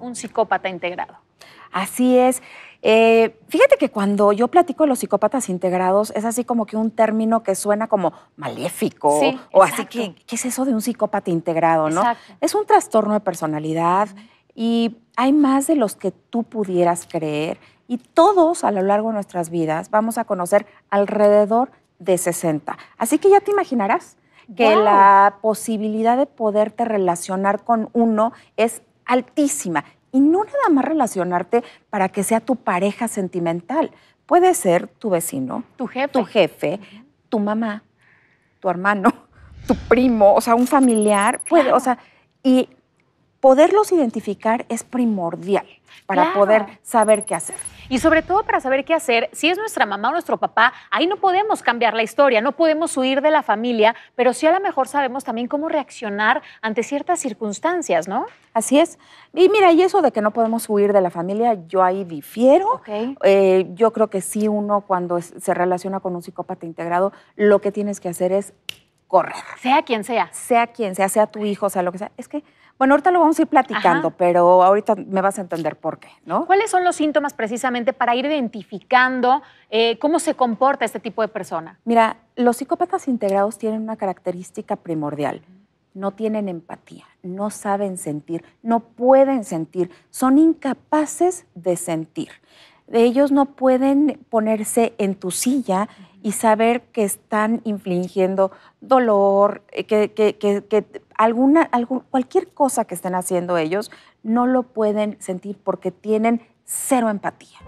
un psicópata integrado. Así es. Eh, fíjate que cuando yo platico de los psicópatas integrados, es así como que un término que suena como maléfico o así que, ¿qué es eso de un psicópata integrado? ¿no? Es un trastorno de personalidad y hay más de los que tú pudieras creer y todos a lo largo de nuestras vidas vamos a conocer alrededor de 60. Así que ya te imaginarás que la posibilidad de poderte relacionar con uno es altísima. Y no nada más relacionarte para que sea tu pareja sentimental. Puede ser tu vecino, tu jefe, tu, mamá, tu hermano, tu primo, o sea, un familiar. Puede, o sea, y poderlos identificar es primordial para poder saber qué hacer. Y sobre todo para saber qué hacer, si es nuestra mamá o nuestro papá, ahí no podemos cambiar la historia, no podemos huir de la familia, pero sí a lo mejor sabemos también cómo reaccionar ante ciertas circunstancias, ¿no? Así es. Y mira, y eso de que no podemos huir de la familia, yo ahí difiero. Eh, yo creo que sí uno cuando se relaciona con un psicópata integrado, lo que tienes que hacer es correr. Sea quien sea. Sea quien sea, sea tu hijo, sea lo que sea. Es que, bueno, ahorita lo vamos a ir platicando, pero ahorita me vas a entender por qué, ¿no? ¿Cuáles son los síntomas precisamente para ir identificando eh, cómo se comporta este tipo de persona? Mira, los psicópatas integrados tienen una característica primordial. No tienen empatía, no saben sentir, no pueden sentir, son incapaces de sentir ellos no pueden ponerse en tu silla y saber que están infligiendo dolor, eh, que, que alguna, algún, cualquier cosa que estén haciendo ellos, no lo pueden sentir porque tienen cero empatía.